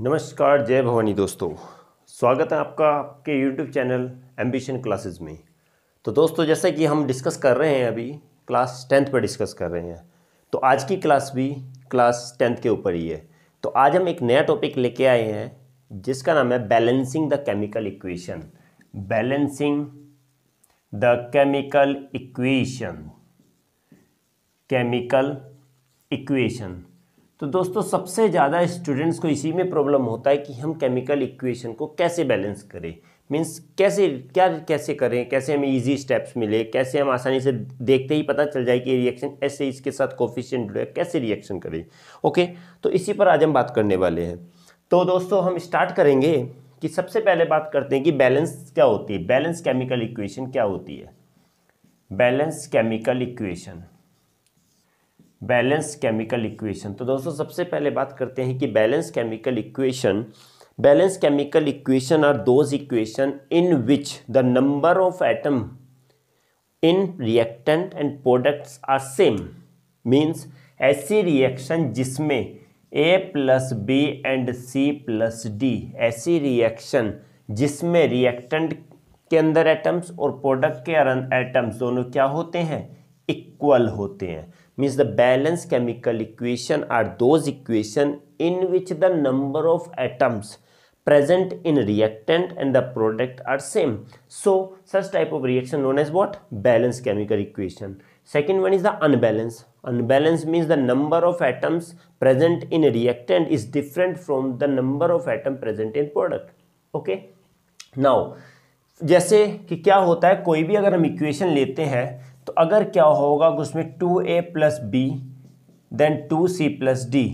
नमस्कार जय भवानी दोस्तों स्वागत है आपका आपके यूट्यूब चैनल एम्बिशन क्लासेस में तो दोस्तों जैसे कि हम डिस्कस कर रहे हैं अभी क्लास टेंथ पर डिस्कस कर रहे हैं तो आज की क्लास भी क्लास टेंथ के ऊपर ही है तो आज हम एक नया टॉपिक लेके आए हैं जिसका नाम है balancing the chemical equation balancing the chemical equation chemical equation तो दोस्तों सबसे ज़्यादा स्टूडेंट्स को इसी में प्रॉब्लम होता है कि हम केमिकल इक्वेशन को कैसे बैलेंस करें मीन्स कैसे क्या कैसे करें कैसे हमें इजी स्टेप्स मिले कैसे हम आसानी से देखते ही पता चल जाए कि रिएक्शन ऐसे इसके साथ कोफिशियंट जुड़े कैसे रिएक्शन करें ओके तो इसी पर आज हम बात करने वाले हैं तो दोस्तों हम स्टार्ट करेंगे कि सबसे पहले बात करते हैं कि बैलेंस क्या होती है बैलेंस केमिकल इक्वेशन क्या होती है balance chemical equation balance chemical equation तो दोस्तों सबसे पहले बात करते हैं कि balance chemical equation balance chemical equation are those equation in which the number of atom in reactant and products are same means ऐसी रिएक्शन जिसमें A plus B and C plus D ऐसी रिएक्शन जिसमें reactant के अंदर atoms और product के atoms दोनों क्या होते हैं इक्वल होते हैं means the balanced chemical equation are those equation in which the number of atoms present in reactant and the product are same. So such type of reaction known as what? Balanced chemical equation. Second one is the unbalanced. Unbalanced means the number of atoms present in reactant is different from the number of atom present in product. Okay. Now जैसे कि क्या होता है कोई भी अगर हम equation लेते हैं तो अगर क्या होगा उसमें two A plus B then two C plus D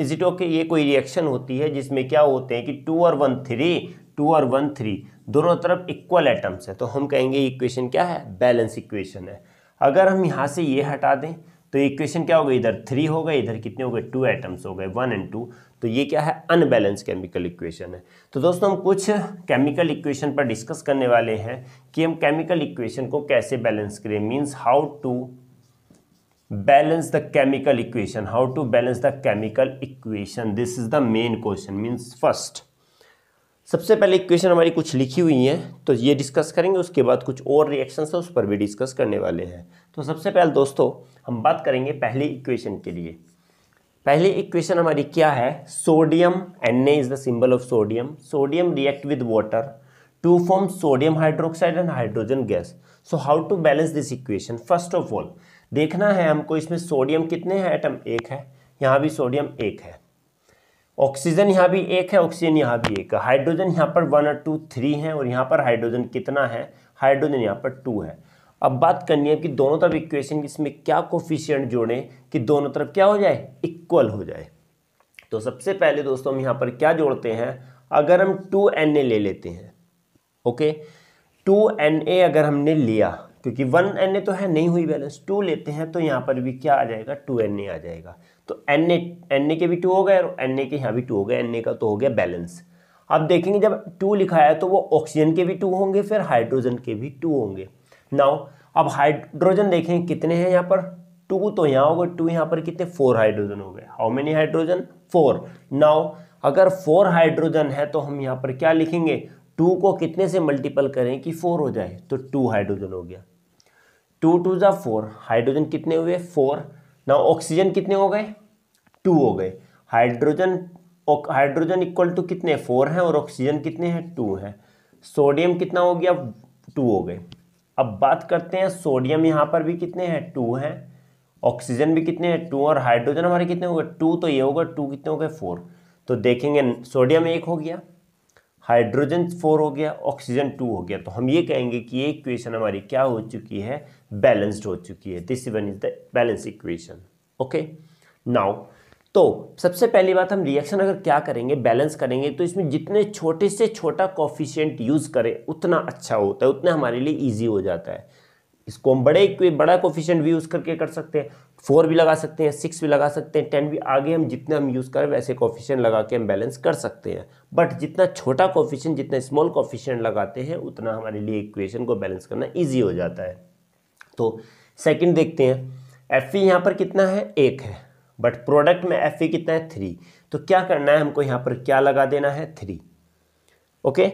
is it okay ये कोई रिएक्शन होती है जिसमें क्या होते हैं कि टू और वन थ्री टू और वन थ्री दोनों तरफ इक्वल एटम्स है तो हम कहेंगे इक्वेशन क्या है बैलेंस इक्वेशन है अगर हम यहाँ से ये हटा दें तो इक्वेशन क्या होगा इधर थ्री हो इधर कितने हो गए टू एटम्स हो गए वन एंड टू तो ये क्या है अनबैलेंस केमिकल इक्वेशन है तो दोस्तों हम कुछ केमिकल इक्वेशन पर डिस्कस करने वाले हैं कि हम केमिकल इक्वेशन को कैसे बैलेंस करें means how to balance the chemical equation how to balance the chemical equation this is the main question means first सबसे पहले इक्वेशन हमारी कुछ लिखी हुई है तो ये डिस्कस करेंगे उसके बाद कुछ और रिएक्शन है उस पर भी डिस्कस करने वाले हैं तो सबसे पहले दोस्तों हम बात करेंगे पहली इक्वेशन के लिए पहली इक्वेशन हमारी क्या है sodium N is the symbol of sodium sodium react with water to form sodium hydroxide and hydrogen gas so how to balance this equation first of all देखना है हमको इसमें सोडियम कितने हैं एटम एक है यहाँ भी सोडियम एक है ऑक्सीजन यहाँ भी एक है ऑक्सीजन यहाँ भी एक है हाइड्रोजन यहाँ पर वन और टू थ्री है और यहाँ पर हाइड्रोजन कितना है हाइड्रोजन यहाँ पर टू है अब बात करनी है कि दोनों तरफ इक्वेशन इसमें क्या कोफिशियंट जोड़ें कि दोनों तरफ क्या हो जाए इक्वल हो जाए तो सबसे पहले दोस्तों हम यहाँ पर क्या जोड़ते हैं अगर हम टू एन ए ले लेते हैं ओके टू एन ए अगर हमने लिया क्योंकि वन एन ए तो है नहीं हुई बैलेंस टू लेते हैं तो यहाँ पर भी क्या आ जाएगा टू एन ए आ जाएगा तो एन ए एन ए के भी टू हो गए और एन ए के यहाँ भी टू हो गए एन ए का तो हो गया बैलेंस अब देखेंगे जब टू लिखा है तो वो ऑक्सीजन के भी टू होंगे फिर हाइड्रोजन के भी टू होंगे नाउ अब हाइड्रोजन देखें कितने हैं यहाँ पर टू तो यहाँ हो गए टू यहाँ पर कितने फोर हाइड्रोजन हो गए how many hydrogen four now अगर फोर हाइड्रोजन है तो हम यहाँ पर क्या लिखेंगे टू को कितने से मल्टीपल करें कि फोर हो जाए तो टू हाइड्रोजन हो गया टू टू ज़ा फोर हाइड्रोजन कितने हुए फोर नाउ ऑक्सीजन कितने हो गए टू हो गए हाइड्रोजन हाइड्रोजन इक्वल टू कितने फोर हैं और ऑक्सीजन कितने हैं टू हैं सोडियम कितना हो गया टू हो गए अब बात करते हैं सोडियम यहाँ पर भी कितने हैं टू हैं ऑक्सीजन भी कितने हैं टू और हाइड्रोजन हमारे कितने हो गए टू तो ये होगा टू कितने हो गए फोर तो देखेंगे सोडियम एक हो गया हाइड्रोजन फोर हो गया ऑक्सीजन टू हो गया तो हम ये कहेंगे कि ये इक्वेशन हमारी क्या हो चुकी है बैलेंस्ड हो चुकी है this one is the balance equation okay now तो सबसे पहली बात हम रिएक्शन अगर क्या करेंगे बैलेंस करेंगे तो इसमें जितने छोटे से छोटा कॉफिशियंट यूज़ करें उतना अच्छा होता है उतना हमारे लिए ईजी हो जाता है इसको हम बड़े बड़ा कोफिशियंट भी यूज़ करके कर सकते हैं फोर भी लगा सकते हैं सिक्स भी लगा सकते हैं टेन भी आगे हम जितने हम यूज़ करें वैसे कोफिशियंट लगा के हम बैलेंस कर सकते हैं बट जितना छोटा कोफिशियंट जितना स्मॉल कोफिशियंट लगाते हैं उतना हमारे लिए इक्वेशन को बैलेंस करना ईजी हो जाता है तो सेकेंड देखते हैं एफ यहाँ पर कितना है एक है बट प्रोडक्ट में एफ ए e कितना है थ्री तो क्या करना है हमको यहाँ पर क्या लगा देना है थ्री ओके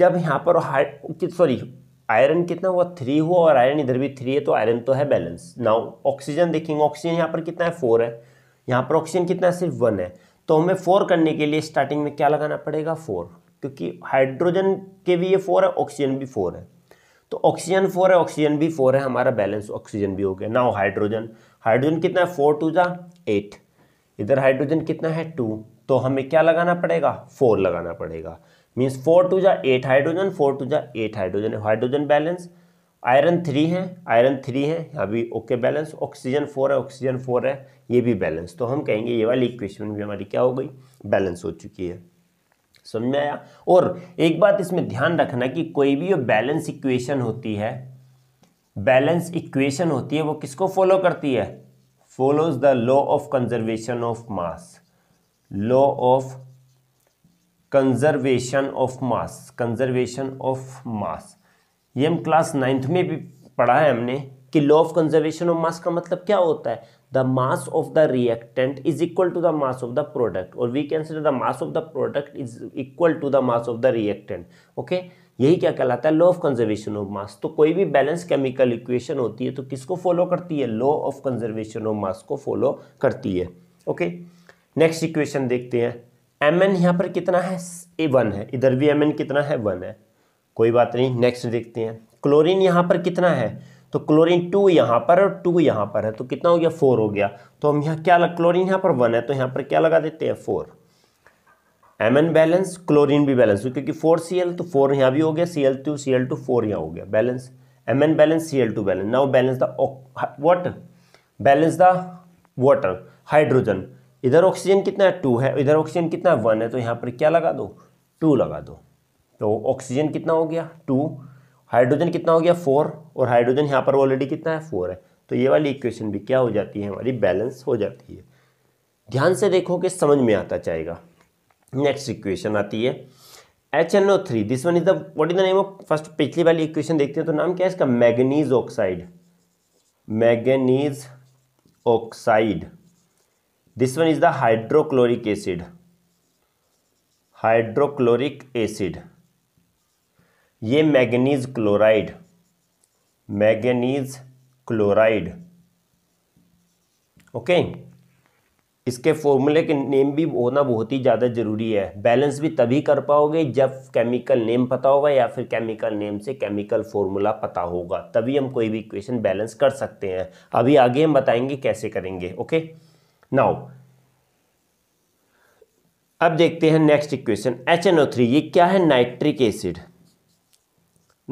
जब यहाँ पर सॉरी आयरन कितना हुआ थ्री हुआ और आयरन इधर भी थ्री है तो आयरन तो है बैलेंस नाउ ऑक्सीजन देखेंगे ऑक्सीजन यहाँ पर कितना है फोर है यहाँ पर ऑक्सीजन कितना है सिर्फ वन है तो हमें फोर करने के लिए स्टार्टिंग में क्या लगाना पड़ेगा फोर क्योंकि हाइड्रोजन के भी ये फोर है ऑक्सीजन भी फोर है तो ऑक्सीजन फोर है ऑक्सीजन भी फोर है हमारा बैलेंस ऑक्सीजन भी हो गया नाउ हाइड्रोजन हाइड्रोजन कितना है फोर टू जा एट इधर हाइड्रोजन कितना है टू तो हमें क्या लगाना पड़ेगा फोर लगाना पड़ेगा मीन्स फोर टू जा एट हाइड्रोजन फोर टू जा eight hydrogen hydrogen balance iron three है आयरन थ्री है यहाँ भी ओके बैलेंस ऑक्सीजन फोर है ऑक्सीजन फोर है ये भी बैलेंस तो हम कहेंगे ये वाली इक्वेशन भी हमारी क्या हो गई बैलेंस हो चुकी है समझ में आया और एक बात इसमें ध्यान रखना कि कोई भी जो बैलेंस इक्वेशन होती है बैलेंस इक्वेशन होती है वो किसको फॉलो करती है follows the law of conservation of mass law of conservation of mass conservation of mass ये हम क्लास नाइन्थ में भी पढ़ा है हमने कि law of conservation of mass का मतलब क्या होता है the mass of the reactant is equal to the mass of the product और we can say the mass of the product is equal to the mass of the reactant okay यही क्या कहलाता है law of conservation of mass तो कोई भी balance chemical equation होती है तो किसको फॉलो करती है law of conservation of mass को फॉलो करती है ओके नेक्स्ट इक्वेशन देखते हैं एम एन यहाँ पर कितना है ए वन है इधर भी एम एन कितना है वन है कोई बात नहीं नेक्स्ट देखते हैं क्लोरीन यहाँ पर कितना है तो क्लोरीन टू यहाँ पर और टू यहाँ पर है तो कितना हो गया फोर हो गया तो हम यहाँ क्या क्लोरीन यहाँ पर वन है तो यहाँ पर क्या लगा देते हैं four M N balance chlorine भी बैलेंस क्योंकि फोर सी एल तो फोर यहाँ भी हो गया C L two C L two four यहाँ हो गया balance M N balance C L two balance now balance the water balance the water hydrogen इधर ऑक्सीजन कितना है टू है इधर ऑक्सीजन कितना है वन है तो यहाँ पर क्या लगा दो टू लगा दो तो ऑक्सीजन कितना हो गया टू हाइड्रोजन कितना हो गया फोर और हाइड्रोजन यहाँ पर ऑलरेडी कितना है फोर है तो ये वाली इक्वेशन भी क्या हो जाती है हमारी बैलेंस हो जाती है ध्यान से देखोगे समझ में आता जाएगा नेक्स्ट इक्वेशन आती है H N O three this one is the what is the name of first पिछली वाली इक्वेशन देखते हैं तो नाम क्या है इसका manganese oxide manganese oxide this one is the hydrochloric acid hydrochloric acid ये manganese chloride manganese chloride okay okay? इसके फॉर्मूले के नेम भी होना बहुत ही ज़्यादा ज़रूरी है बैलेंस भी तभी कर पाओगे जब केमिकल नेम पता होगा या फिर केमिकल नेम से केमिकल फॉर्मूला पता होगा तभी हम कोई भी इक्वेशन बैलेंस कर सकते हैं अभी आगे हम बताएंगे कैसे करेंगे ओके नाउ अब देखते हैं next equation H N O three ये क्या है nitric acid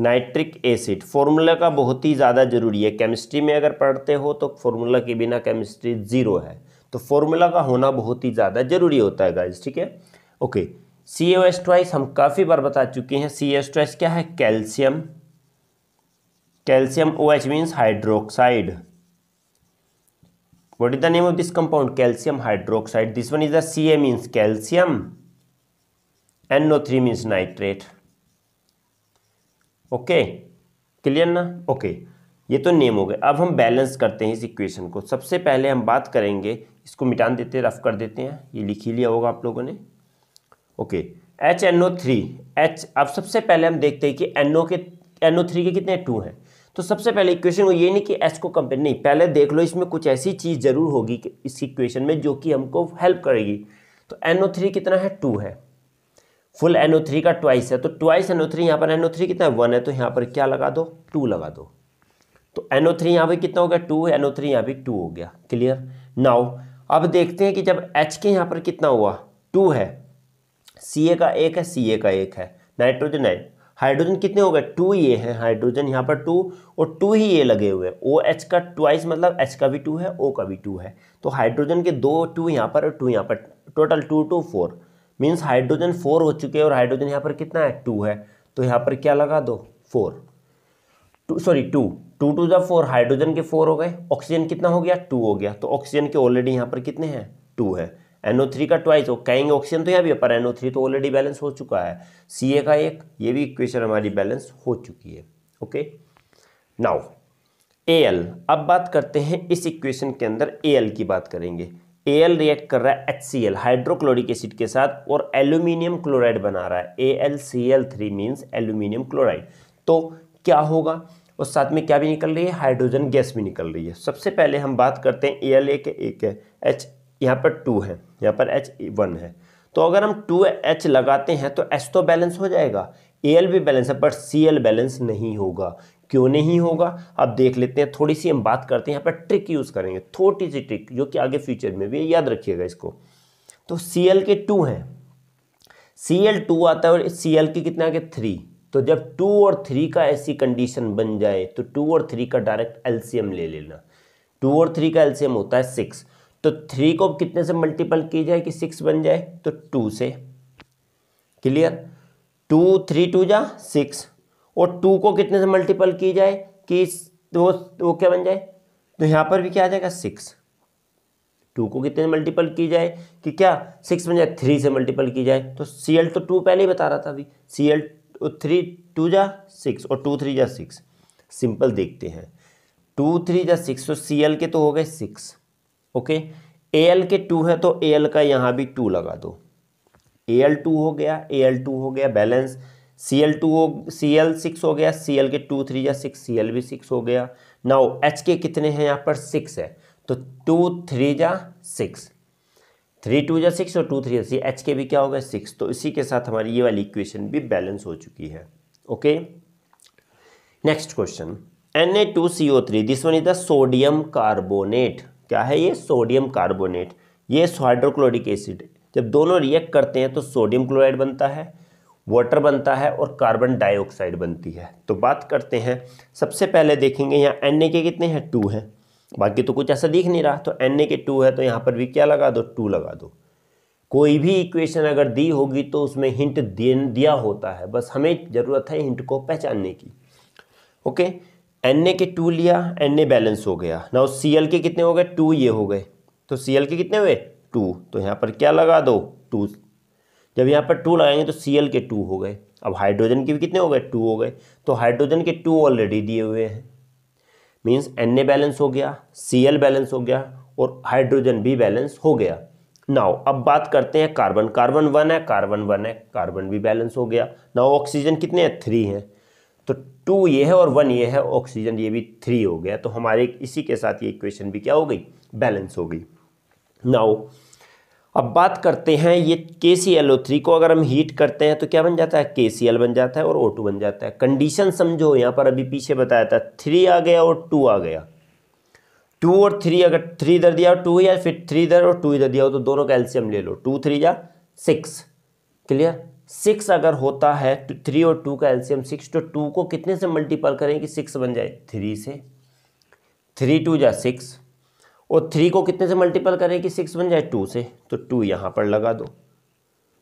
nitric acid formula का बहुत ही ज़्यादा ज़रूरी है केमिस्ट्री में अगर पढ़ते हो तो फॉर्मूला के बिना केमिस्ट्री ज़ीरो है तो फॉर्मूला का होना बहुत ही ज़्यादा जरूरी होता है गाइज ठीक है okay C O S twice हम काफ़ी बार बता चुके हैं सी एस ट्वाइस क्या है calcium calcium O H means hydroxide is the name of this compound compound hydroxide this one is is A means calcium N and three means nitrate okay clear ना okay ये तो name हो गए अब हम balance करते हैं इस इक्वेशन को सबसे पहले हम बात करेंगे इसको मिटान देते हैं रफ कर देते हैं ये लिख ही लिया होगा आप लोगों ने okay H N O three H अब सबसे पहले हम देखते हैं कि एन ओ के एन ओ थ्री के कितने टू हैं तो सबसे पहले इक्वेशन को ये नहीं कि एच को कंपेयर नहीं पहले देख लो इसमें कुछ ऐसी चीज़ ज़रूर होगी इस इक्वेशन में जो कि हमको हेल्प करेगी तो एन ओ थ्री कितना है टू है फुल एन ओ थ्री का ट्वाइस है तो ट्वाइस एन ओ थ्री यहाँ पर एन ओ थ्री कितना है वन है तो यहाँ पर क्या लगा दो टू लगा दो तो एन ओ थ्री यहाँ पर कितना हो गया टू एन ओ थ्री यहाँ पर टू हो गया क्लियर नाउ अब देखते हैं कि जब एच के यहाँ पर कितना हुआ टू है सी ए का एक है सी ए का एक है नाइट्रोजन है हाइड्रोजन कितने हो गए टू ये हैं हाइड्रोजन यहाँ पर टू और टू ही ये लगे हुए ओ OH एच का ट्वाइस मतलब एच का भी टू है ओ का भी टू है तो हाइड्रोजन के दो टू यहाँ पर और टू यहाँ पर total two two four means hydrogen four हो चुके हैं और हाइड्रोजन यहाँ पर कितना है टू है तो यहाँ पर क्या लगा दो four two sorry two two two जब फोर हाइड्रोजन के फोर हो गए ऑक्सीजन कितना हो गया टू हो गया तो ऑक्सीजन के ऑलरेडी यहाँ पर कितने हैं टू है एनओ थ्री का ट्वाइस हो कहेंगे ऑक्सीजन तो यहाँ भी है पर एनओ थ्री तो ऑलरेडी बैलेंस हो चुका है सी ए का एक ये भी इक्वेशन हमारी बैलेंस हो चुकी है ओके नाउ ए एल अब बात करते हैं इस इक्वेशन के अंदर ए एल की बात करेंगे ए एल रिएक्ट कर रहा है H C L hydrochloric acid के साथ और एल्यूमिनियम क्लोराइड बना रहा है A L C L three means aluminium chloride तो क्या होगा और साथ में क्या भी निकल रही है हाइड्रोजन गैस भी निकल रही है सबसे पहले हम बात करते हैं ए एल ए के एक है एच यहाँ पर टू है यहाँ पर एच वन है तो अगर हम टू एच लगाते हैं तो एच तो बैलेंस हो जाएगा ए एल भी बैलेंस है पर सी एल बैलेंस नहीं होगा क्यों नहीं होगा अब देख लेते हैं थोड़ी सी हम बात करते हैं यहाँ पर ट्रिक यूज़ करेंगे थोटी सी ट्रिक जो कि आगे फ्यूचर में भी याद रखिएगा इसको तो सी एल के टू हैं सी एल टू आता है और सी एल के कितने आगे थ्री तो जब टू और थ्री का ऐसी कंडीशन बन जाए तो टू और थ्री का डायरेक्ट एलसीएम ले लेना टू और थ्री का एलसीएम होता है सिक्स तो थ्री तो को कितने से मल्टीपल की जाए कि सिक्स बन जाए तो टू से क्लियर टू थ्री टू जा सिक्स और टू को कितने से मल्टीपल की जाए कि वो वो क्या बन जाए तो यहाँ पर भी क्या आ जाएगा सिक्स टू को कितने मल्टीपल की जाए कि क्या सिक्स बन जाए थ्री से मल्टीपल की जाए तो सी एल तो टू पहले ही बता रहा था अभी सी एल तो थ्री टू जा सिक्स और टू थ्री जा सिक्स सिंपल देखते हैं टू थ्री जा सिक्स तो सी एल के तो हो गए सिक्स ओके ए एल के टू है तो ए एल का यहाँ भी टू लगा दो ए एल टू हो गया ए एल टू हो गया बैलेंस सी एल टू हो सी एल सिक्स हो गया सी एल के टू थ्री या सिक्स सी एल भी सिक्स हो गया नाउ एच के कितने हैं यहाँ पर सिक्स है तो टू थ्री या सिक्स थ्री टू या सिक्स और टू थ्री सी एच के भी क्या होगा सिक्स तो इसी के साथ हमारी ये वाली इक्वेशन भी बैलेंस हो चुकी है okay next question N A two C O three this one is the sodium carbonate क्या है ये सोडियम कार्बोनेट ये हाइड्रोक्लोरिक एसिड जब दोनों रिएक्ट करते हैं तो सोडियम क्लोराइड बनता है वाटर बनता है और कार्बन डाइऑक्साइड बनती है तो बात करते हैं सबसे पहले देखेंगे यहाँ एन ए के कितने हैं टू हैं बाकी तो कुछ ऐसा दिख नहीं रहा तो एन ए के टू है तो यहाँ पर भी क्या लगा दो टू लगा दो कोई भी इक्वेशन अगर दी होगी तो उसमें हिंट दिया होता है बस हमें ज़रूरत है हिंट को पहचानने की ओके एन ए के टू लिया एन ए बैलेंस हो गया ना सी एल के कितने हो गए टू ये हो गए तो सी एल के कितने हुए टू तो यहाँ पर क्या लगा दो टू जब यहाँ पर टू लगाएंगे तो सी एल के टू हो गए अब हाइड्रोजन के भी कितने हो गए टू हो गए तो हाइड्रोजन के टू ऑलरेडी दिए हुए हैं मीन्स एन ए बैलेंस हो गया सी एल बैलेंस हो गया और हाइड्रोजन भी बैलेंस हो गया नाउ अब बात करते हैं कार्बन कार्बन वन है कार्बन वन है कार्बन भी बैलेंस हो गया नाउ ऑक्सीजन कितने हैं थ्री हैं तो टू ये है और वन ये है ऑक्सीजन ये भी थ्री हो गया तो हमारे इसी के साथ ये इक्वेशन भी क्या हो गई बैलेंस हो गई नाउ अब बात करते हैं ये के सी एल ओ थ्री को अगर हम हीट करते हैं तो क्या बन जाता है के सी एल बन जाता है और ओ टू बन जाता है कंडीशन समझो यहाँ पर अभी पीछे बताया था थ्री आ गया और टू आ गया टू और थ्री अगर थ्री इधर दिया टू या फिर थ्री इधर और टू इधर दिया हो तो दोनों का एल्सियम ले लो टू थ्री या सिक्स क्लियर सिक्स अगर होता है तो थ्री और टू का एल्सियम सिक्स तो टू को कितने से मल्टीपल करें कि सिक्स बन जाए थ्री से थ्री टू या सिक्स और थ्री को कितने से मल्टीपल करें कि सिक्स बन जाए टू से तो टू यहाँ पर लगा दो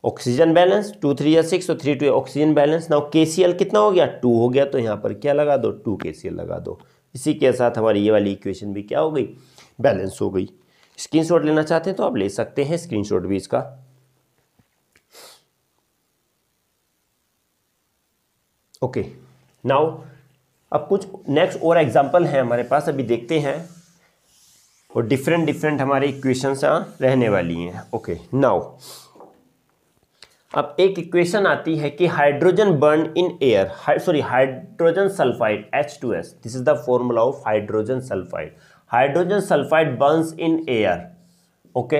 ऑक्सीजन बैलेंस टू थ्री या सिक्स और three two oxygen balance now के कितना हो गया टू हो गया तो यहाँ पर क्या लगा दो टू के लगा दो इसी के साथ हमारी ये वाली इक्वेशन भी क्या हो गई बैलेंस हो गई शॉट लेना चाहते हैं तो आप ले सकते हैं शॉट भी इसका ओके नाउ अब कुछ नेक्स्ट और एग्जांपल हैं हमारे पास अभी देखते हैं और डिफरेंट डिफरेंट हमारे इक्वेशंस हाँ, रहने वाली हैं ओके नाउ अब एक इक्वेशन आती है कि hydrogen burn in air sorry hydrogen sulphide H two S this is the formula of hydrogen sulphide hydrogen sulphide burn in air okay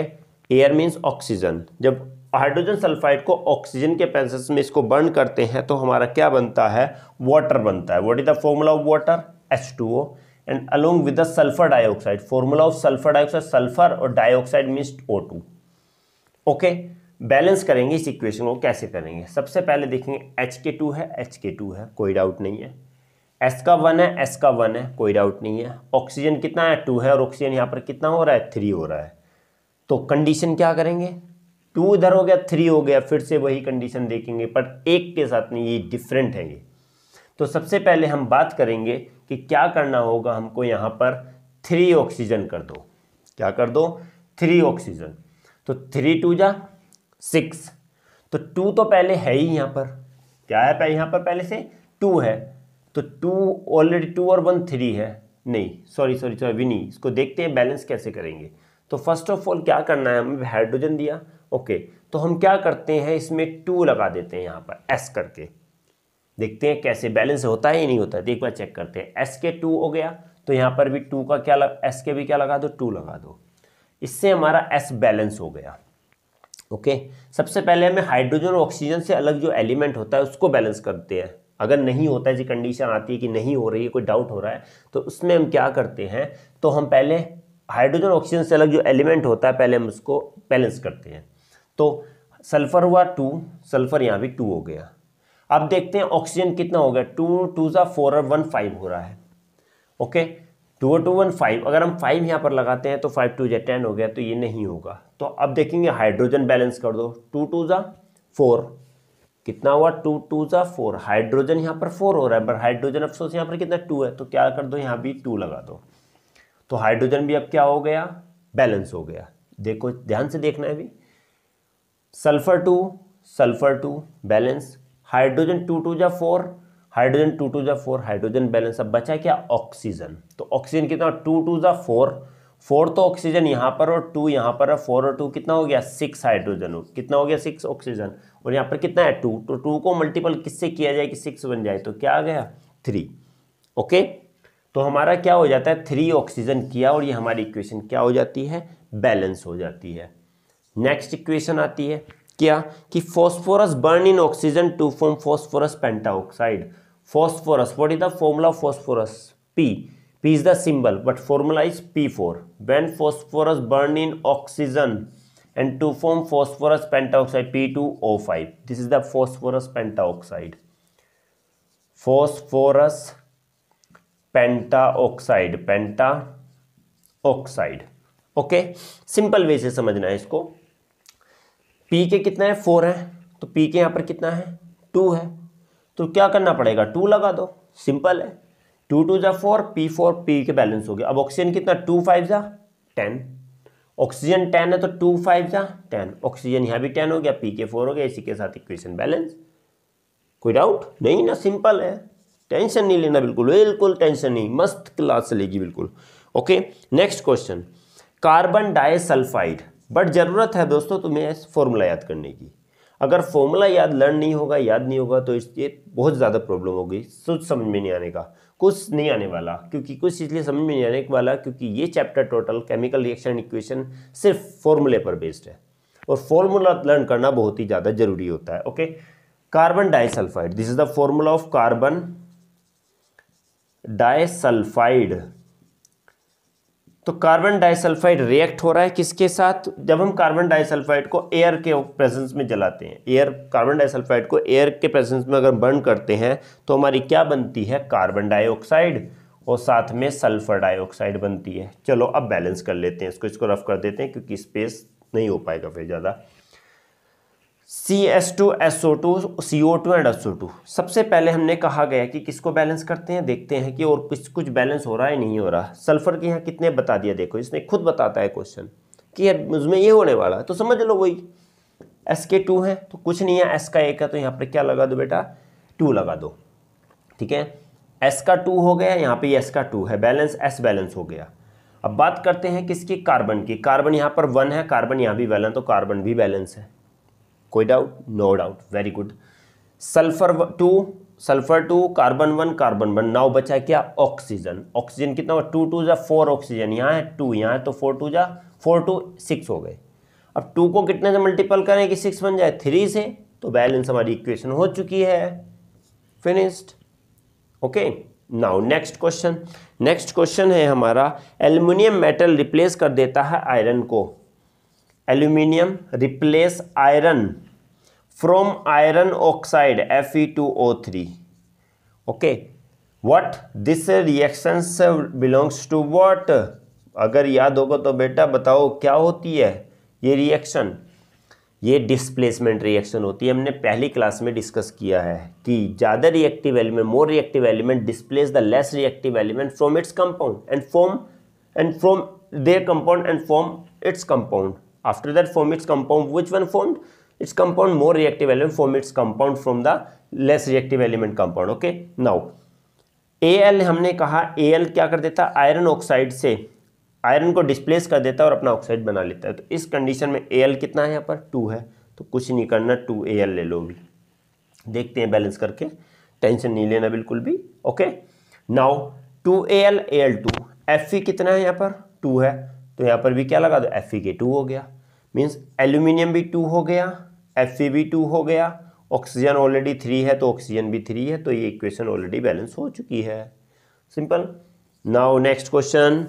air means oxygen जब हाइड्रोजन सल्फाइड को oxygen के presence में इसको burn करते हैं तो हमारा क्या बनता है वाटर बनता है what is the formula of water H two O and along with the sulphur dioxide formula of sulphur dioxide sulphur और dioxide mean O two okay balance करेंगे इस इक्वेशन को कैसे करेंगे सबसे पहले देखेंगे एच के टू है एच के टू है कोई डाउट नहीं है एस का वन है एस का वन है कोई डाउट नहीं है ऑक्सीजन कितना है टू है और ऑक्सीजन यहाँ पर कितना हो रहा है थ्री हो रहा है तो कंडीशन क्या करेंगे टू इधर हो गया थ्री हो गया फिर से वही कंडीशन देखेंगे पर एक के साथ नहीं ये डिफरेंट है ये तो सबसे पहले हम बात करेंगे कि क्या करना होगा हमको यहाँ पर थ्री ऑक्सीजन कर दो क्या कर दो थ्री ऑक्सीजन तो थ्री टू जा सिक्स तो टू तो पहले है ही यहाँ पर क्या है यहाँ पर पहले से टू है तो टू ऑलरेडी टू और वन थ्री है नहीं सॉरी सॉरी सॉरी विनी इसको देखते हैं बैलेंस कैसे करेंगे तो फर्स्ट ऑफ ऑल क्या करना है हमें हाइड्रोजन दिया ओके तो हम क्या करते हैं इसमें टू लगा देते हैं यहाँ पर एस करके देखते हैं कैसे बैलेंस होता है या नहीं होता है एक बार चेक करते हैं एस के टू हो गया तो यहाँ पर भी टू का क्या एस के भी क्या लगा दो टू लगा दो इससे हमारा एस बैलेंस हो गया ओके सबसे पहले हमें हाइड्रोजन और ऑक्सीजन से अलग जो एलिमेंट होता है उसको बैलेंस करते हैं अगर नहीं होता है जी कंडीशन आती है कि नहीं हो रही है कोई डाउट हो रहा है तो उसमें हम क्या करते हैं तो हम पहले हाइड्रोजन ऑक्सीजन से अलग जो एलिमेंट होता है पहले हम उसको बैलेंस करते हैं तो सल्फ़र हुआ टू सल्फ़र यहाँ भी टू हो गया अब देखते हैं ऑक्सीजन कितना हो गया टू टू ज़ा फोर और वन फाइव हो रहा है okay two two one five अगर हम फाइव यहाँ पर लगाते हैं तो फाइव टू जै टेन हो गया तो ये नहीं होगा तो अब देखेंगे हाइड्रोजन बैलेंस कर दो टू टू ज़ा फोर कितना हुआ टू टू ज़ा फोर हाइड्रोजन यहाँ पर फोर हो रहा है बट हाइड्रोजन अफसोस यहाँ पर कितना टू है तो क्या कर दो यहाँ भी टू लगा दो तो हाइड्रोजन भी अब क्या हो गया बैलेंस हो गया देखो ध्यान से देखना है अभी sulphur two sulphur two balance hydrogen two two जा फोर हाइड्रोजन टू टू जा फोर हाइड्रोजन बैलेंस अब बचा क्या ऑक्सीजन तो ऑक्सीजन कितना टू टू जा फोर फोर तो ऑक्सीजन यहाँ पर और टू यहाँ पर है फोर और टू कितना हो गया सिक्स हाइड्रोजन हो कितना हो गया सिक्स ऑक्सीजन और यहाँ पर कितना है टू तो टू को मल्टीपल किससे किया जाए कि सिक्स बन जाए तो क्या आ गया थ्री ओके तो हमारा क्या हो जाता है थ्री ऑक्सीजन किया और ये हमारी इक्वेशन क्या हो जाती है बैलेंस हो जाती है नेक्स्ट इक्वेशन आती है क्या कि phosphorus burn in oxygen to form phosphorus penta oxide phosphorus what is the formula of phosphorus P P is the symbol but formula is P four when phosphorus burn in oxygen and to form phosphorus penta oxide P two O five this is the phosphorus penta oxide phosphorus penta oxide penta oxide okay simple way से समझना है इसको P के कितना है four है तो P के यहाँ पर कितना है टू है तो क्या करना पड़ेगा टू लगा दो सिंपल है टू टू जा फोर पी फोर पी के बैलेंस हो गया अब ऑक्सीजन कितना टू फाइव जा टेन ऑक्सीजन टेन है तो टू फाइव जा टेन ऑक्सीजन यहाँ भी टेन हो गया पी के फोर हो गया इसी के साथ इक्वेशन बैलेंस कोई डाउट नहीं ना सिंपल है टेंशन नहीं लेना बिल्कुल बिल्कुल टेंशन नहीं मस्त क्लास चलेगी बिल्कुल okay next question carbon disulphide but ज़रूरत है दोस्तों तुम्हें फॉर्मूला याद करने की अगर फॉर्मूला याद लर्न नहीं होगा याद नहीं होगा तो इसलिए बहुत ज़्यादा प्रॉब्लम होगी सोच समझ में नहीं आने का कुछ नहीं आने वाला क्योंकि कुछ इसलिए समझ में नहीं आने वाला क्योंकि ये chapter total chemical reaction equation सिर्फ फॉर्मूले पर बेस्ड है और फॉर्मूला लर्न करना बहुत ही ज़्यादा ज़रूरी होता है okay carbon disulphide this is the formula of carbon disulphide तो कार्बन डाइसल्फाइड रिएक्ट हो रहा है किसके साथ जब हम कार्बन डाइसल्फाइड को एयर के प्रेजेंस में जलाते हैं एयर कार्बन डाइसल्फाइड को एयर के प्रेजेंस में अगर बर्न करते हैं तो हमारी क्या बनती है कार्बन डाइऑक्साइड और साथ में सल्फर डाइऑक्साइड बनती है चलो अब बैलेंस कर लेते हैं इसको इसको रफ कर देते हैं क्योंकि स्पेस नहीं हो पाएगा फिर ज़्यादा C S two S O two C O two and S O two सबसे पहले हमने कहा गया कि किसको बैलेंस करते हैं देखते हैं कि और कुछ कुछ बैलेंस हो रहा है नहीं हो रहा सल्फर के यहाँ कितने बता दिया देखो इसने खुद बताता है क्वेश्चन कि उसमें ये होने वाला है तो समझ लो वही एस के टू है तो कुछ नहीं है एस का एक है तो यहाँ पर क्या लगा दो बेटा टू लगा दो ठीक है एस का टू हो गया यहाँ पे एस का टू है बैलेंस एस बैलेंस हो गया अब बात करते हैं किसकी कार्बन की कार्बन यहाँ पर वन है कार्बन यहाँ भी बैलेंस तो कार्बन भी बैलेंस है कोई doubt no doubt very good sulphur two sulphur two carbon one carbon one now बचा क्या ऑक्सीजन ऑक्सीजन कितना हुआ टू टू जा फोर ऑक्सीजन यहाँ है टू यहाँ है तो फोर टू जा फोर टू सिक्स हो गए अब टू को कितने से मल्टीपल करें कि सिक्स बन जाए थ्री से तो बैलेंस हमारी इक्वेशन हो चुकी है finished okay now next question next question है हमारा एल्यूमिनियम मेटल रिप्लेस कर देता है आयरन को aluminium replace iron from iron oxide F E two O three okay what this reaction belongs to what अगर याद होगा तो बेटा बताओ क्या होती है ये रिएक्शन ये डिस्प्लेसमेंट रिएक्शन होती है हमने पहली क्लास में डिस्कस किया है कि ज़्यादा reactive element more reactive element displace the less reactive element from its compound and form and from their compound and form its compound After that form its compound. Which one formed? Its compound more reactive element form its compound from the less reactive element compound. Okay. Now al हमने कहा al क्या कर देता iron oxide से iron को displace कर देता है और अपना ऑक्साइड बना लेता है तो इस कंडीशन में एल कितना है यहाँ पर टू है तो कुछ नहीं करना टू ए एल ले लो भी देखते हैं बैलेंस करके टेंशन नहीं लेना बिल्कुल भी okay now two A L A L two F E कितना है यहाँ पर टू है तो यहाँ पर भी क्या लगा दो एफ के टू हो गया मीन्स एल्यूमिनियम भी टू हो गया एफ भी टू हो गया ऑक्सीजन ऑलरेडी थ्री है तो ऑक्सीजन भी थ्री है तो ये इक्वेशन ऑलरेडी बैलेंस हो चुकी है simple now next question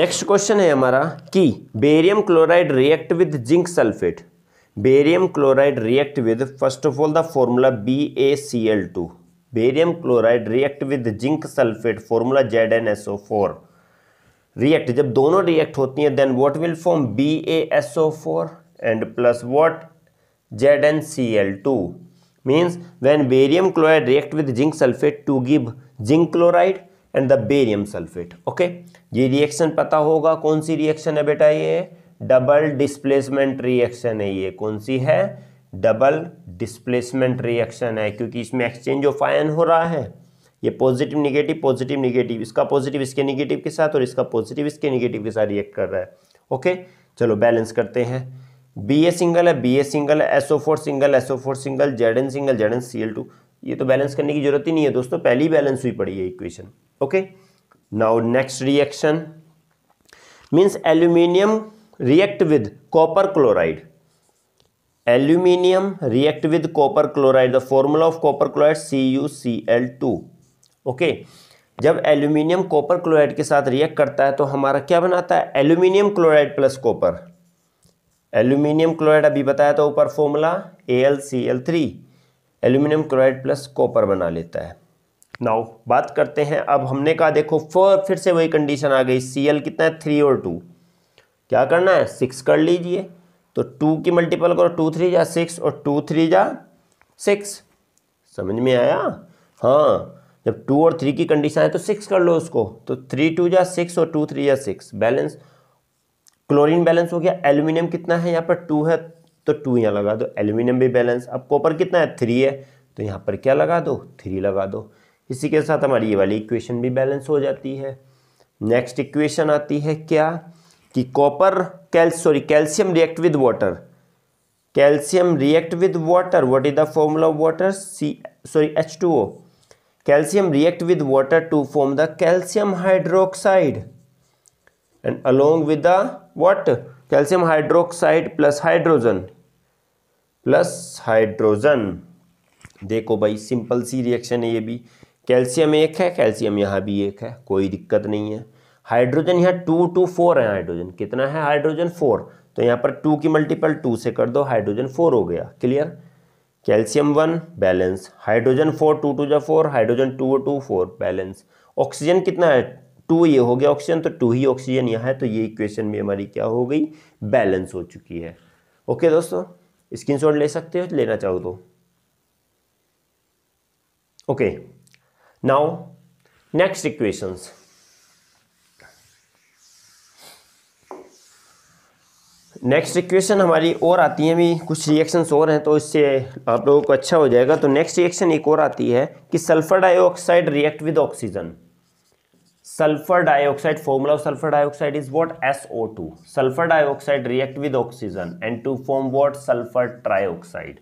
next question है हमारा कि barium chloride react with zinc sulphate barium chloride react with first of all the formula B A C L two barium chloride react with zinc sulphate formula Z N S O four react जब दोनों react होती हैं then what will form B A S O four and plus what Z N C L two means when barium chloride react with zinc sulphate to give zinc chloride and the barium sulphate okay ये reaction पता होगा कौन सी reaction है बेटा ये double displacement reaction है ये कौन सी है डबल डिस्प्लेसमेंट रिएक्शन है क्योंकि इसमें एक्सचेंज ऑफ आयन हो रहा है ये पॉजिटिव निगेटिव पॉजिटिव निगेटिव इसका पॉजिटिव इसके निगेटिव के साथ और इसका पॉजिटिव इसके निगेटिव के साथ रिएक्ट कर रहा है ओके चलो बैलेंस करते हैं बी ए सिंगल है बी ए सिंगल है S O four single S O four single Z N single Z N C L two ये तो बैलेंस करने की जरूरत ही नहीं है दोस्तों पहली बैलेंस हुई पड़ी है equation okay now next reaction means aluminium react with copper chloride aluminium react with copper chloride the formula of copper chloride C U C L two okay जब एल्यूमिनियम कॉपर क्लोराइड के साथ react करता है तो हमारा क्या बनाता है aluminium chloride plus copper aluminium chloride अभी बताया था ऊपर formula A L C L three aluminium chloride plus copper बना लेता है नाउ बात करते हैं अब हमने कहा देखो फोर फिर से वही कंडीशन आ गई सी एल कितना है थ्री और टू क्या करना है सिक्स कर लीजिए तो टू की मल्टीपल करो टू थ्री जा सिक्स और टू थ्री जा सिक्स समझ में आया हाँ जब टू और थ्री की कंडीशन है तो सिक्स कर लो उसको तो थ्री टू या सिक्स और टू थ्री या सिक्स बैलेंस क्लोरीन बैलेंस हो गया एल्यूमिनियम कितना है यहाँ पर टू है तो टू यहाँ लगा दो एल्यूमिनियम भी बैलेंस अब कॉपर कितना है थ्री है तो यहाँ पर क्या लगा दो थ्री लगा दो इसी के साथ हमारी ये वाली इक्वेशन भी बैलेंस हो जाती है नेक्स्ट इक्वेशन आती है क्या कि copper cal sorry calcium react with water calcium react with water what is the formula of water C sorry H two O calcium react with water to form the calcium hydroxide and along with the what calcium hydroxide plus hydrogen plus hydrogen देखो भाई simple सी reaction है ये भी calcium एक है calcium यहाँ भी एक है कोई दिक्कत नहीं है हाइड्रोजन यहाँ टू टू फोर है हाइड्रोजन कितना है हाइड्रोजन फोर तो यहाँ पर टू की मल्टीपल टू से कर दो हाइड्रोजन फोर हो गया clear calcium one balance hydrogen four two two जो four hydrogen two two four balance oxygen कितना है टू ये हो गया ऑक्सीजन तो टू ही ऑक्सीजन यहाँ है तो ये इक्वेशन में हमारी क्या हो गई बैलेंस हो चुकी है ओके दोस्तों स्क्रीनशॉट ले सकते हो लेना चाहो तो okay now next equations next equation हमारी और आती है भी कुछ रिएक्शंस और हैं तो इससे आप लोगों को अच्छा हो जाएगा तो नेक्स्ट रिएक्शन एक और आती है कि sulphur dioxide react with oxygen sulphur dioxide formula of sulphur dioxide is what SO2 sulphur dioxide react with oxygen and to form what sulphur trioxide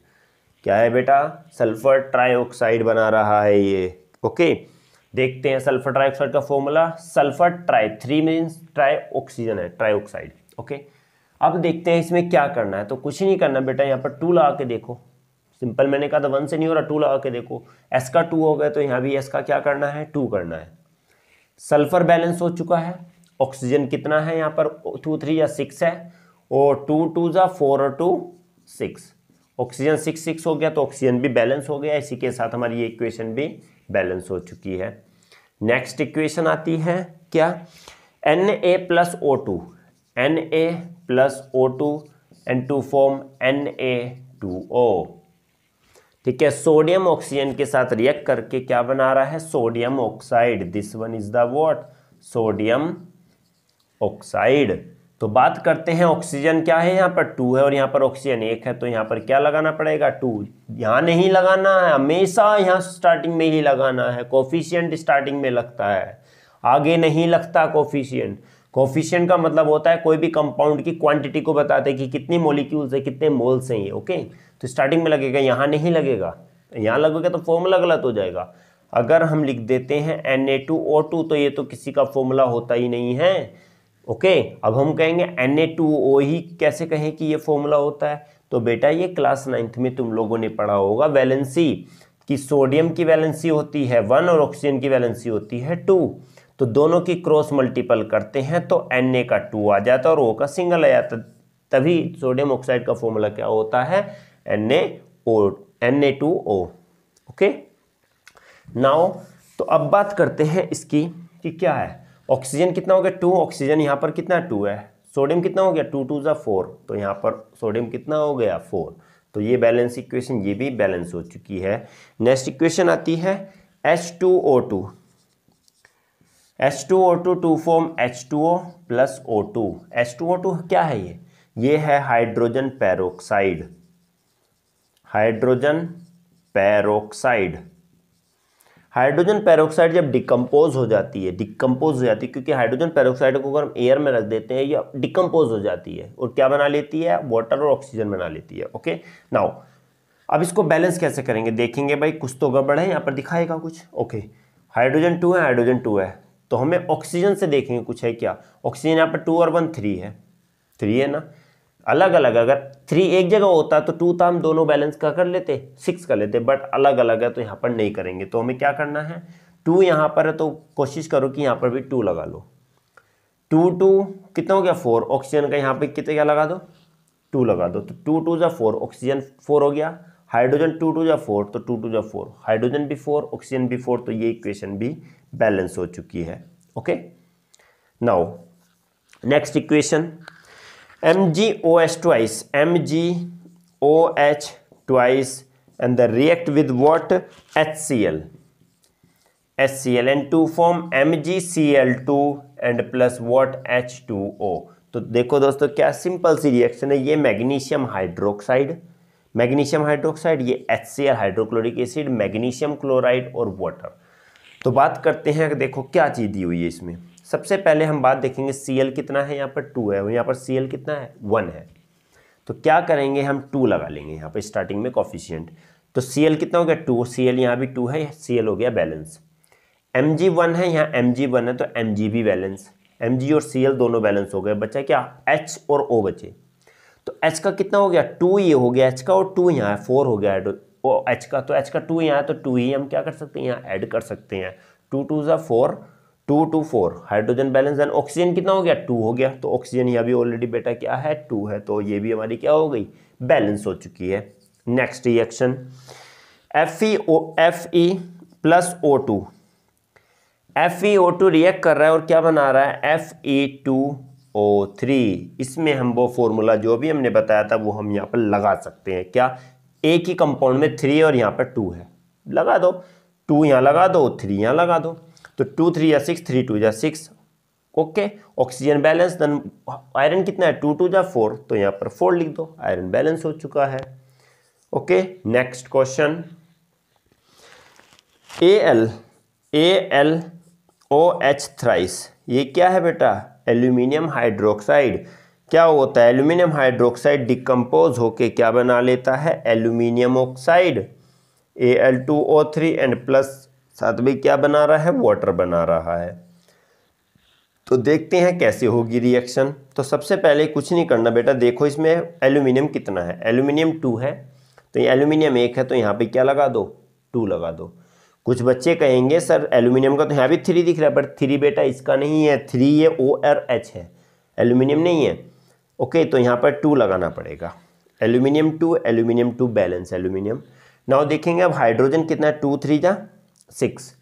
क्या है बेटा सल्फर ट्राइऑक्साइड बना रहा है ये ओके देखते हैं सल्फर ट्राइऑक्साइड का formula sulphur tri three means tri oxygen है ट्राइऑक्साइड ओके okay? अब देखते हैं इसमें क्या करना है तो कुछ ही नहीं करना बेटा यहाँ पर टू लगा के देखो सिंपल मैंने कहा था वन से नहीं हो रहा टू लगा के देखो एस का टू हो गया तो यहाँ भी एस का क्या करना है टू करना है सल्फर बैलेंस हो चुका है ऑक्सीजन कितना है यहाँ पर टू थ्री या सिक्स है और टू टू या फोर और two six oxygen six six हो गया तो ऑक्सीजन भी बैलेंस हो गया इसी के साथ हमारी ये इक्वेशन भी बैलेंस हो चुकी है नेक्स्ट इक्वेशन आती है क्या N A plus O two N A plus O two N two form N A two O ठीक है सोडियम ऑक्सीजन के साथ रिएक्ट करके क्या बना रहा है sodium oxide this one is the what sodium oxide तो बात करते हैं ऑक्सीजन क्या है यहाँ पर टू है और यहाँ पर ऑक्सीजन एक है तो यहाँ पर क्या लगाना पड़ेगा टू यहाँ नहीं लगाना है हमेशा यहाँ स्टार्टिंग में ही लगाना है कोफिशियंट स्टार्टिंग में लगता है आगे नहीं लगता कोफिशियंट कॉफिशियंट का मतलब होता है कोई भी कंपाउंड की क्वांटिटी को बताते हैं कि कितनी मोलिक्यूल्स है कितने मोल्स हैं ये ओके तो स्टार्टिंग में लगेगा यहाँ नहीं लगेगा यहाँ लगेगा तो फॉर्मूला गलत हो जाएगा अगर हम लिख देते हैं N A two O two तो ये तो किसी का फॉर्मूला होता ही नहीं है ओके अब हम कहेंगे एन ए टू ओ ही कैसे कहें कि ये फॉर्मूला होता है तो बेटा ये क्लास नाइन्थ में तुम लोगों ने पढ़ा होगा वैलेंसी कि सोडियम की वैलेंसी होती है वन और ऑक्सीजन की वैलेंसी होती है टू तो दोनों की क्रॉस मल्टीपल करते हैं तो एन का टू आ जाता है और ओ का सिंगल आ जाता तभी सोडियम ऑक्साइड का फॉर्मूला क्या होता है N A O N A two O okay now तो अब बात करते हैं इसकी कि क्या है ऑक्सीजन कितना हो गया टू ऑक्सीजन यहाँ पर कितना टू है सोडियम कितना हो गया टू टू जो फोर तो यहाँ पर सोडियम कितना हो गया फोर तो ये बैलेंस इक्वेशन ये भी बैलेंस हो चुकी है नेक्स्ट इक्वेशन आती है H two O two H two O two two form H two O plus O two H two O two क्या है ये ये है hydrogen peroxide hydrogen peroxide hydrogen peroxide जब डिकम्पोज हो जाती है डिकम्पोज हो जाती है क्योंकि हाइड्रोजन पेरोक्साइड को अगर हम एयर में रख देते हैं या डिकम्पोज हो जाती है और क्या बना लेती है वाटर और ऑक्सीजन बना लेती है ओके नाउ अब इसको बैलेंस कैसे करेंगे देखेंगे भाई कुछ तो गड़बड़ है यहाँ पर दिखाएगा कुछ ओके हाइड्रोजन टू है हाइड्रोजन टू है तो हमें ऑक्सीजन से देखेंगे कुछ है क्या ऑक्सीजन यहाँ पर टू और वन थ्री है थ्री है ना अलग अलग अगर थ्री एक जगह होता तो टू तो हम दोनों बैलेंस का कर लेते सिक्स कर लेते बट अलग अलग है तो यहाँ पर नहीं करेंगे तो हमें क्या करना है टू यहाँ पर है तो कोशिश करो कि यहाँ पर भी टू लगा लो टू टू कितना हो गया फोर ऑक्सीजन का यहाँ पर कितने क्या लगा दो टू लगा दो तो टू टू या फोर ऑक्सीजन फोर हो गया हाइड्रोजन टू टू या फोर तो टू टू या फोर हाइड्रोजन भी फोर ऑक्सीजन भी फोर तो ये इक्वेशन भी बैलेंस हो चुकी है okay now next equation M G O H twice M G O H twice L and to form M G C L two and plus what H two O तो देखो दोस्तों क्या simple सी reaction है ये magnesium hydroxide magnesium hydroxide ये H C L hydrochloric acid magnesium chloride और water तो बात करते हैं कि देखो क्या चीज़ दी हुई है इसमें सबसे पहले हम बात देखेंगे सी एल कितना है यहाँ पर टू है और यहाँ पर सी एल कितना है वन है तो क्या करेंगे हम टू लगा लेंगे यहाँ पर स्टार्टिंग में कॉफिशियंट तो सी एल कितना हो गया टू सी एल यहाँ भी टू है सी एल हो गया बैलेंस एम जी वन है यहाँ एम जी वन है तो एम जी भी बैलेंस एम जी और सी एल दोनों बैलेंस हो गए बचा क्या एच और ओ बचे तो एच का कितना हो गया टू ये हो गया एच का और टू यहाँ है फोर हो गया ओ एच का तो एच का टू यहाँ है तो टू ही हम क्या कर सकते हैं यहाँ ऐड कर सकते हैं टू टू ज़ा four two two four hydrogen balance and oxygen कितना हो गया टू हो गया तो ऑक्सीजन यहाँ भी ऑलरेडी बेटा क्या है टू है तो ये भी हमारी क्या हो गई बैलेंस हो चुकी है next reaction F E O F E plus O two F E O two react कर रहा है और क्या बना रहा है F E two O three इसमें हम वो फॉर्मूला जो भी हमने बताया था वो हम यहाँ पर लगा सकते हैं क्या एक ही कंपाउंड में थ्री और यहाँ पर टू है लगा दो टू यहाँ लगा दो थ्री यहाँ लगा दो तो टू थ्री या सिक्स थ्री टू या six okay oxygen balance then iron कितना है टू टू या फोर तो यहाँ पर फोर लिख दो आयरन बैलेंस हो चुका है okay next question A L A L O H thrice ये क्या है बेटा एल्यूमिनियम हाइड्रोक्साइड क्या होता है एल्यूमिनियम हाइड्रोक्साइड डिकम्पोज होके क्या बना लेता है aluminium oxide A L two O three and plus साथ में क्या बना रहा है वाटर बना रहा है तो देखते हैं कैसे होगी रिएक्शन तो सबसे पहले कुछ नहीं करना बेटा देखो इसमें एल्यूमिनियम कितना है एल्यूमिनियम टू है तो ये एल्यूमिनियम एक है तो यहाँ पे क्या लगा दो टू लगा दो कुछ बच्चे कहेंगे सर एल्यूमिनियम का तो यहाँ भी थ्री दिख रहा है पर थ्री बेटा इसका नहीं है थ्री ये ओ आर एच है एल्यूमिनियम नहीं है ओके तो यहाँ पर टू लगाना पड़ेगा aluminium two aluminium two balance aluminium now देखेंगे अब हाइड्रोजन कितना है टू थ्री जा सिक्स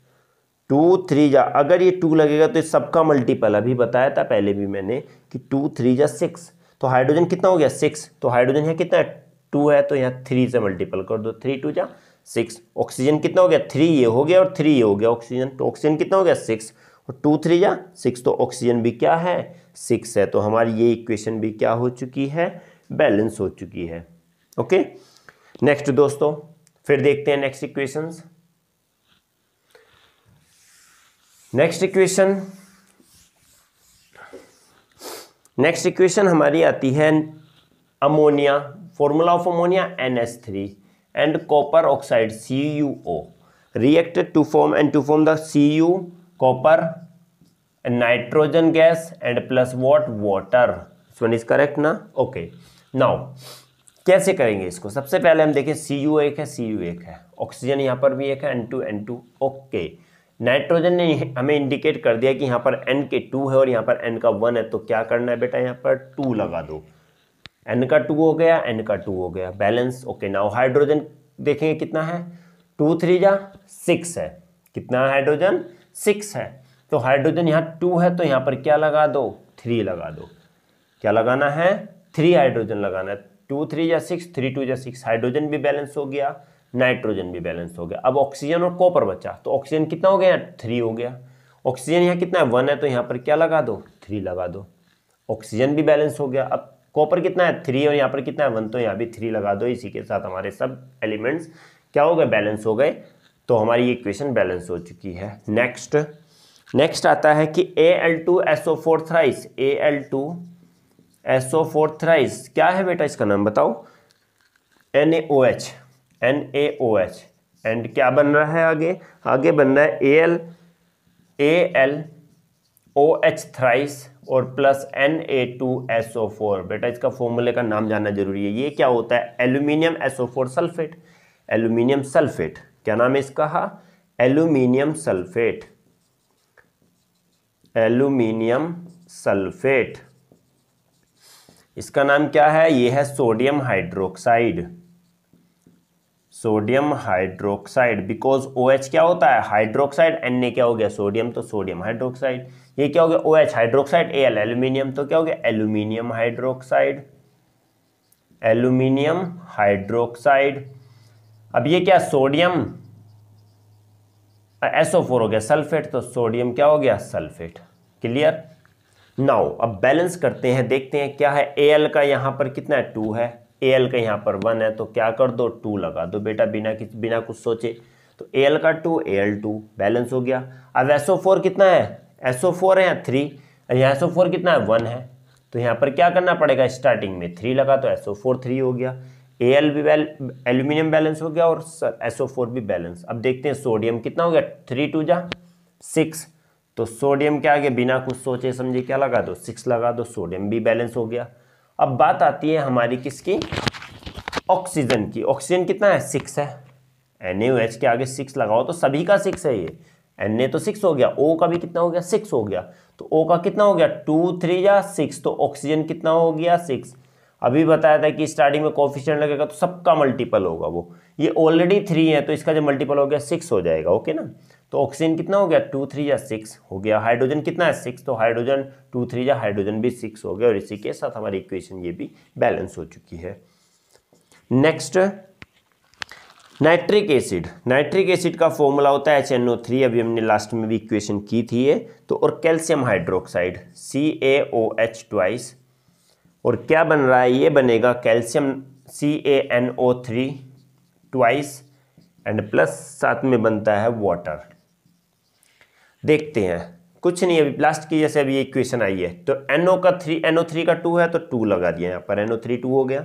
टू थ्री जा अगर ये टू लगेगा तो ये सबका मल्टीपल अभी बताया था पहले भी मैंने कि टू थ्री जा सिक्स तो हाइड्रोजन कितना हो गया सिक्स तो हाइड्रोजन यहाँ कितना है टू है तो यहाँ थ्री से मल्टीपल कर दो थ्री टू जा सिक्स ऑक्सीजन कितना हो गया थ्री ये हो गया और थ्री ये हो गया ऑक्सीजन तो ऑक्सीजन कितना हो गया सिक्स और टू थ्री या सिक्स तो ऑक्सीजन भी क्या है सिक्स है तो हमारी ये इक्वेशन भी क्या हो चुकी है बैलेंस हो चुकी है ओके नेक्स्ट दोस्तों फिर देखते हैं next equation next equation next equation हमारी आती है ammonia formula of ammonia N S three and copper oxide C U O reacted to form and to form the C U copper nitrogen gas and plus what water सुन is correct ना okay now कैसे करेंगे इसको सबसे पहले हम देखें सी you एक है सी यू एक है ऑक्सीजन यहाँ पर भी एक है N two N two okay nitrogen ने हमें इंडिकेट कर दिया कि यहाँ पर एन के टू है और यहाँ पर एन का वन है तो क्या करना है बेटा यहाँ पर टू लगा दो एन का टू हो गया एन का टू हो गया बैलेंस ओके नाउ हाइड्रोजन देखेंगे कितना है टू थ्री जा सिक्स है कितना हाइड्रोजन सिक्स है तो हाइड्रोजन यहाँ टू है तो यहाँ पर क्या लगा दो थ्री लगा दो क्या लगाना है थ्री हाइड्रोजन लगाना है टू थ्री या सिक्स थ्री टू या सिक्स हाइड्रोजन भी बैलेंस हो गया नाइट्रोजन भी बैलेंस हो गया अब ऑक्सीजन और कॉपर बचा तो ऑक्सीजन कितना हो गया थ्री हो गया ऑक्सीजन यहाँ कितना है वन है तो यहाँ पर क्या लगा दो थ्री लगा दो ऑक्सीजन भी बैलेंस हो गया अब कॉपर कितना है थ्री और यहाँ पर कितना है वन तो यहाँ भी थ्री लगा दो इसी के साथ हमारे सब एलिमेंट्स क्या हो गए बैलेंस हो गए तो हमारी ये क्वेश्चन बैलेंस हो चुकी है नेक्स्ट नेक्स्ट आता है कि A L two S O four thrice A L two S O four thrice क्या है बेटा इसका नाम बताओ N A O H N A O H and क्या बन रहा है आगे आगे बन रहा है A L A L O H thrice और plus N A two S O four बेटा इसका फॉर्मूले का नाम जानना जरूरी है ये क्या होता है aluminium S O four sulphate aluminium sulphate क्या नाम है इसका एल्यूमिनियम सल्फेट एल्यूमिनियम सल्फेट इसका नाम क्या है यह है sodium hydroxide sodium hydroxide because O OH क्या होता है हाइड्रोक्साइड एन ए क्या हो गया सोडियम तो सोडियम हाइड्रोक्साइड ये क्या हो गया O OH hydroxide L aluminium तो क्या हो गया एल्यूमिनियम हाइड्रोक्साइड एल्यूमिनियम हाइड्रोक्साइड अब ये क्या सोडियम एसओ फोर हो गया सल्फेट तो सोडियम क्या हो गया सल्फेट क्लियर नाउ अब बैलेंस करते हैं देखते हैं क्या है ए का यहाँ पर कितना है टू है ए का यहाँ पर वन है तो क्या कर दो टू लगा दो बेटा बिना बिना कुछ सोचे तो ए का टू ए टू बैलेंस हो गया अब एसओ फोर कितना है एसओ फोर है थ्री यहाँ एसओ फोर कितना है वन है तो यहाँ पर क्या करना पड़ेगा स्टार्टिंग में थ्री लगा तो एसओ फोर थ्री हो गया ए एल भी बैल एल्यूमिनियम बैलेंस हो गया और एस ओ फोर भी बैलेंस अब देखते हैं सोडियम कितना हो गया थ्री टू जा सिक्स तो सोडियम के आगे बिना कुछ सोचे समझे क्या लगा दो सिक्स लगा दो सोडियम भी बैलेंस हो गया अब बात आती है हमारी किसकी ऑक्सीजन की ऑक्सीजन कितना है सिक्स है एन एच के आगे सिक्स लगाओ तो सभी का सिक्स है ये एन ए तो सिक्स हो गया ओ का भी कितना हो गया सिक्स हो गया तो ओ का कितना हो गया टू थ्री या सिक्स तो ऑक्सीजन कितना हो गया सिक्स अभी बताया था कि स्टार्टिंग में कॉफिशेंट लगेगा तो सबका मल्टीपल होगा वो ये ऑलरेडी थ्री है तो इसका जो मल्टीपल हो गया सिक्स हो जाएगा ओके ना तो ऑक्सीजन कितना हो गया टू थ्री या सिक्स हो गया हाइड्रोजन कितना है सिक्स तो हाइड्रोजन टू थ्री या हाइड्रोजन भी सिक्स हो गया और इसी के साथ हमारी इक्वेशन ये भी बैलेंस हो चुकी है next nitric acid nitric acid का फॉर्मूला होता है एच थ्री अभी हमने लास्ट में भी इक्वेशन की थी ये तो और calcium hydroxide C A O H twice और क्या बन रहा है ये बनेगा calcium C A N O three twice and plus साथ में बनता है वाटर देखते हैं कुछ नहीं अभी प्लास्ट की जैसे अभी इक्वेशन आई है तो एनओ का थ्री एनओ थ्री का टू है तो टू लगा दिया यहाँ पर एनओ थ्री टू हो गया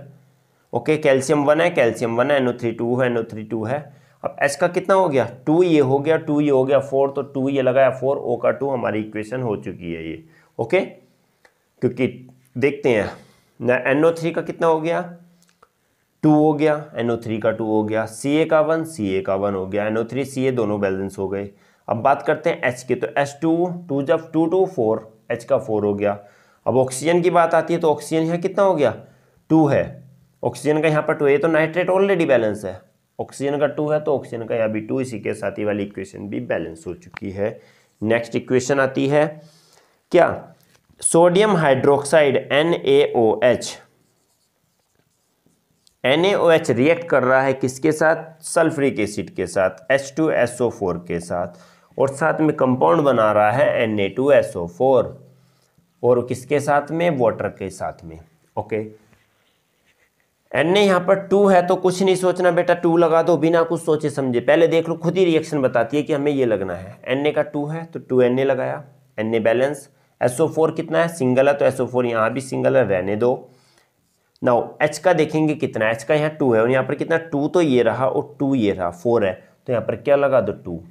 ओके कैल्शियम वन है कैल्शियम वन है एनओ थ्री टू है एनओ थ्री टू है अब एस का कितना हो गया टू ये हो गया टू ये हो गया फोर तो टू ये लगाया फोर ओ का टू हमारी इक्वेशन हो चुकी है ये ओके क्योंकि देखते हैं ओ थ्री का कितना हो गया टू हो गया एन का टू हो गया सी ए का वन सी ए का वन हो गया एन ओ थ्री सी ए दोनों बैलेंस हो गए अब बात करते हैं एच की तो एच टू टू जब टू टू फोर एच का फोर हो गया अब ऑक्सीजन की बात आती है तो ऑक्सीजन यहाँ कितना हो गया टू है ऑक्सीजन का यहाँ पर टू है तो नाइट्रेट ऑलरेडी बैलेंस है ऑक्सीजन का टू है तो ऑक्सीजन का यहाँ भी टू इसी के साथ ही वाली इक्वेशन भी बैलेंस हो चुकी है नेक्स्ट इक्वेशन आती है क्या sodium hydroxide N A O H N H react कर रहा है किसके साथ सल्फ्रिक एसिड के साथ H two S O four के साथ और साथ में कंपाउंड बना रहा है N A two S O four और किसके साथ में वाटर के साथ में ओके एन ए यहाँ पर टू है तो कुछ नहीं सोचना बेटा टू लगा दो बिना कुछ सोचे समझे पहले देख लो खुद ही रिएक्शन बताती है कि हमें ये लगना है एन ए का टू है तो टू एन ए लगाया N A balance SO four कितना है सिंगल है तो एसओ फोर यहाँ भी सिंगल है रहने दो नाउ एच का देखेंगे कितना एच का यहाँ टू है और यहाँ पर कितना टू तो ये रहा और टू ये रहा फोर है तो यहाँ पर क्या लगा दो two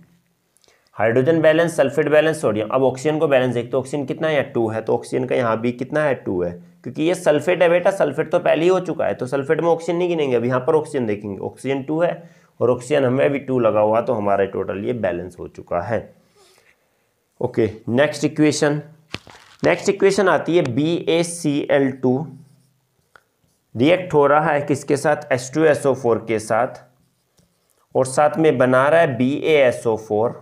hydrogen balance sulphate balance sodium अब ऑक्सीजन को बैलेंस देखते तो ऑक्सीजन कितना है टू है तो ऑक्सीजन का यहाँ भी कितना है टू है क्योंकि ये सल्फेट है बेटा सल्फेट तो पहले ही हो चुका है तो सल्फेट में ऑक्सीजन नहीं गिनेंगे अब यहाँ पर ऑक्सीजन देखेंगे ऑक्सीजन टू है और ऑक्सीजन हमें अभी टू लगा हुआ तो हमारा टोटल ये बैलेंस हो चुका है okay next equation next equation आती है B A C L two react हो रहा है किसके साथ S two S O four के साथ और साथ में बना रहा है B A S O four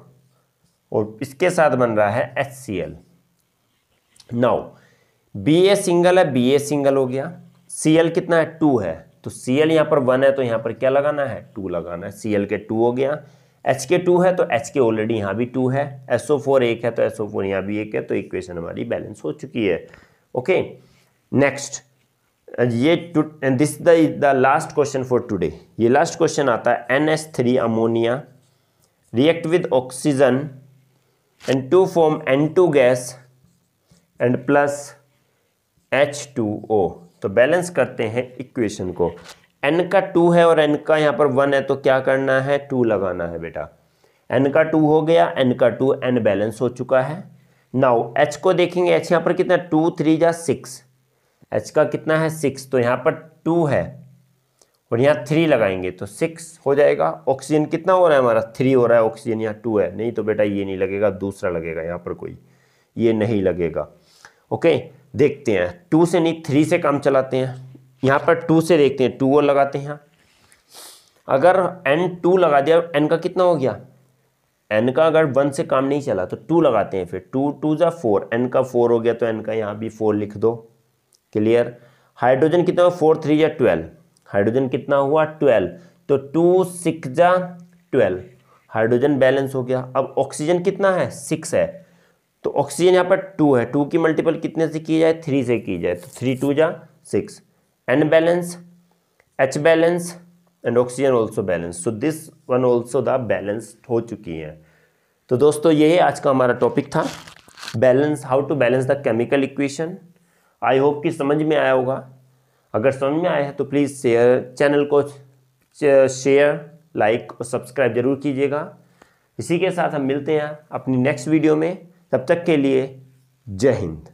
और इसके साथ बन रहा है H C L now B A single है बी ए सिंगल हो गया सी एल कितना है टू है तो सी एल यहाँ पर वन है तो यहाँ पर क्या लगाना है टू लगाना है सी एल के टू हो गया एच के टू है तो एच के ऑलरेडी यहाँ भी टू है एस ओ फोर एक है तो एस ओ फोर यहाँ भी एक है तो इक्वेशन हमारी बैलेंस हो चुकी है ओके नेक्स्ट ये this the the last question for today ये लास्ट क्वेश्चन आता है N S three ammonia react with oxygen and to form N two gas and plus H two O तो balance करते हैं इक्वेशन को N का two है और एन का यहाँ पर वन है तो क्या करना है टू लगाना है बेटा एन का टू हो गया एन का टू एन बैलेंस हो चुका है नाउ एच को देखेंगे एच यहाँ पर कितना टू थ्री या सिक्स एच का कितना है सिक्स तो यहाँ पर टू है और यहाँ थ्री लगाएंगे तो सिक्स हो जाएगा ऑक्सीजन कितना हो रहा है हमारा थ्री हो रहा है ऑक्सीजन यहाँ टू है नहीं तो बेटा ये नहीं लगेगा दूसरा लगेगा यहाँ पर कोई ये नहीं लगेगा ओके देखते हैं टू से नहीं थ्री से काम चलाते हैं यहाँ पर टू से देखते हैं टू और लगाते हैं अगर एन टू लगा दिया एन का कितना हो गया एन का अगर वन से काम नहीं चला तो टू लगाते हैं फिर टू टू ज़ा फोर एन का फोर हो गया तो एन का यहाँ भी फोर लिख दो क्लियर हाइड्रोजन कितना हुआ फोर थ्री या ट्वेल्व हाइड्रोजन कितना हुआ ट्वेल्व तो टू सिक्स जा ट्वेल्व हाइड्रोजन बैलेंस हो गया अब ऑक्सीजन कितना है सिक्स है तो ऑक्सीजन यहाँ पर टू है टू की मल्टीपल कितने से की जाए थ्री से की जाए तो थ्री टू जा six N balance H balance and oxygen also balance so this one also the balance हो चुकी है तो दोस्तों यही आज का हमारा टॉपिक था balance how to balance the chemical equation I hope कि समझ में आया होगा अगर समझ में आया है तो प्लीज़ शेयर चैनल को शेयर लाइक और सब्सक्राइब जरूर कीजिएगा इसी के साथ हम मिलते हैं अपनी नेक्स्ट वीडियो में तब तक के लिए जय हिंद